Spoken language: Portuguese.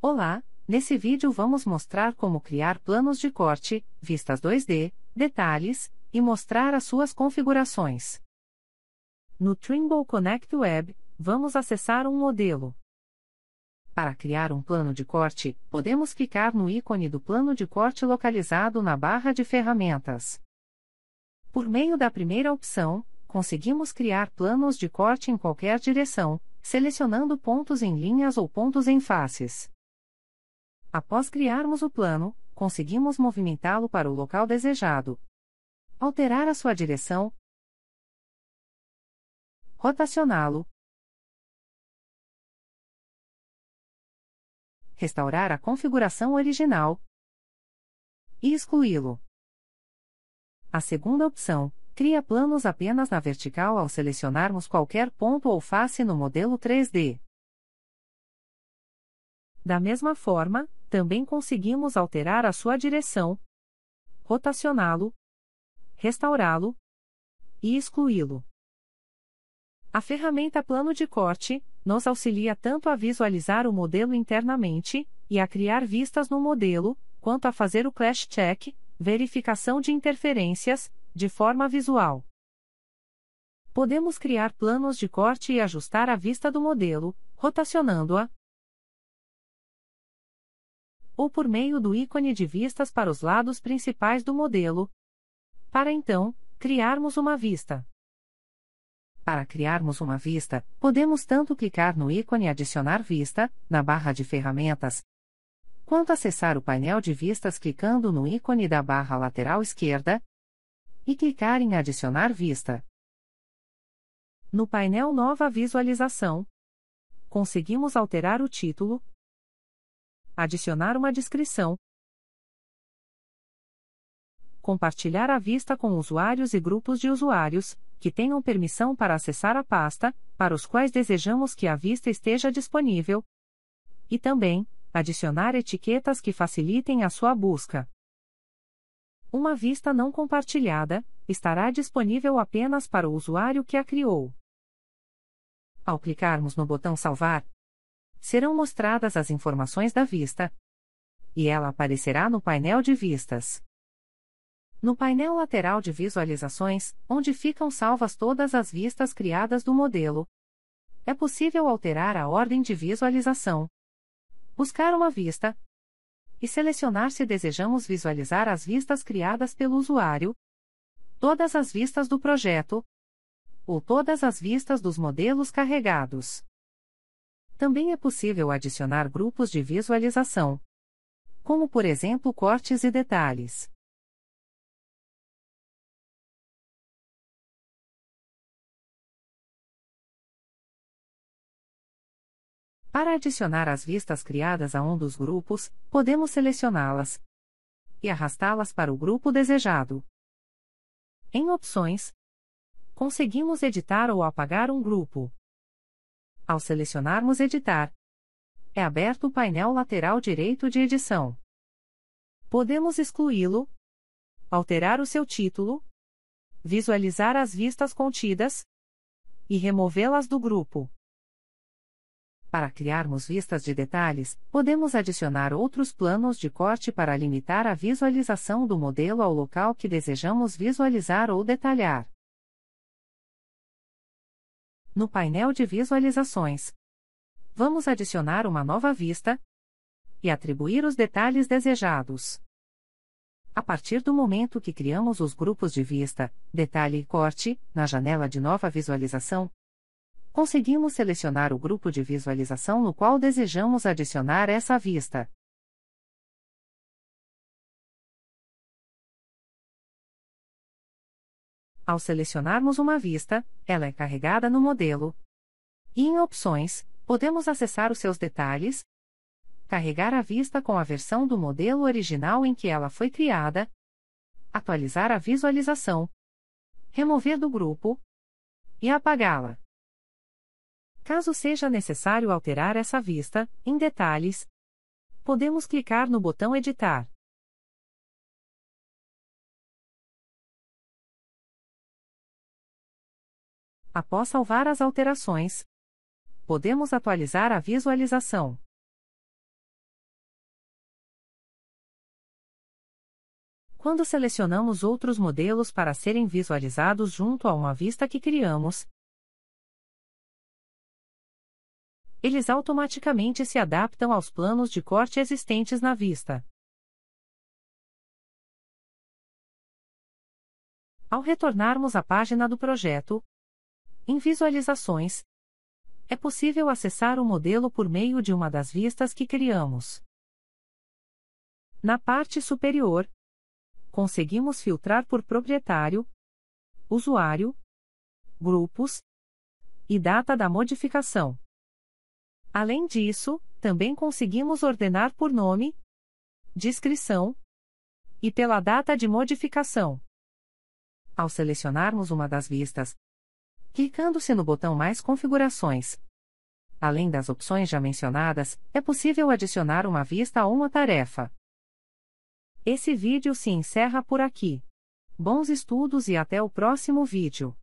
Olá, nesse vídeo vamos mostrar como criar planos de corte, vistas 2D, detalhes, e mostrar as suas configurações. No Trimble Connect Web, vamos acessar um modelo. Para criar um plano de corte, podemos clicar no ícone do plano de corte localizado na barra de ferramentas. Por meio da primeira opção, conseguimos criar planos de corte em qualquer direção, selecionando pontos em linhas ou pontos em faces. Após criarmos o plano, conseguimos movimentá-lo para o local desejado. Alterar a sua direção. Rotacioná-lo. Restaurar a configuração original. E excluí-lo. A segunda opção, cria planos apenas na vertical ao selecionarmos qualquer ponto ou face no modelo 3D. Da mesma forma, também conseguimos alterar a sua direção, rotacioná-lo, restaurá-lo e excluí-lo. A ferramenta Plano de Corte nos auxilia tanto a visualizar o modelo internamente e a criar vistas no modelo, quanto a fazer o clash check, verificação de interferências, de forma visual. Podemos criar planos de corte e ajustar a vista do modelo, rotacionando-a, ou por meio do ícone de vistas para os lados principais do modelo, para então criarmos uma vista. Para criarmos uma vista, podemos tanto clicar no ícone Adicionar Vista, na barra de ferramentas, quanto acessar o painel de vistas clicando no ícone da barra lateral esquerda e clicar em Adicionar Vista. No painel Nova Visualização, conseguimos alterar o título, adicionar uma descrição, compartilhar a vista com usuários e grupos de usuários que tenham permissão para acessar a pasta, para os quais desejamos que a vista esteja disponível, e também adicionar etiquetas que facilitem a sua busca. Uma vista não compartilhada estará disponível apenas para o usuário que a criou. Ao clicarmos no botão Salvar, serão mostradas as informações da vista, e ela aparecerá no painel de vistas. No painel lateral de visualizações, onde ficam salvas todas as vistas criadas do modelo, é possível alterar a ordem de visualização. Buscar uma vista e selecionar se desejamos visualizar as vistas criadas pelo usuário, todas as vistas do projeto ou todas as vistas dos modelos carregados. Também é possível adicionar grupos de visualização, como por exemplo cortes e detalhes. Para adicionar as vistas criadas a um dos grupos, podemos selecioná-las e arrastá-las para o grupo desejado. Em Opções, conseguimos editar ou apagar um grupo ao selecionarmos Editar. É aberto o painel lateral direito de edição. Podemos excluí-lo, alterar o seu título, visualizar as vistas contidas e removê-las do grupo. Para criarmos vistas de detalhes, podemos adicionar outros planos de corte para limitar a visualização do modelo ao local que desejamos visualizar ou detalhar no painel de visualizações. Vamos adicionar uma nova vista e atribuir os detalhes desejados. A partir do momento que criamos os grupos de vista, detalhe e corte, na janela de nova visualização, conseguimos selecionar o grupo de visualização no qual desejamos adicionar essa vista. Ao selecionarmos uma vista, ela é carregada no modelo. E em opções, podemos acessar os seus detalhes, carregar a vista com a versão do modelo original em que ela foi criada, atualizar a visualização, remover do grupo e apagá-la. Caso seja necessário alterar essa vista, em detalhes, podemos clicar no botão Editar. após salvar as alterações, podemos atualizar a visualização. Quando selecionamos outros modelos para serem visualizados junto a uma vista que criamos, eles automaticamente se adaptam aos planos de corte existentes na vista. Ao retornarmos à página do projeto, em visualizações, é possível acessar o modelo por meio de uma das vistas que criamos. Na parte superior, conseguimos filtrar por proprietário, usuário, grupos e data da modificação. Além disso, também conseguimos ordenar por nome, descrição e pela data de modificação. Ao selecionarmos uma das vistas, clicando-se no botão Mais Configurações. Além das opções já mencionadas, é possível adicionar uma vista a uma tarefa. Esse vídeo se encerra por aqui. Bons estudos e até o próximo vídeo.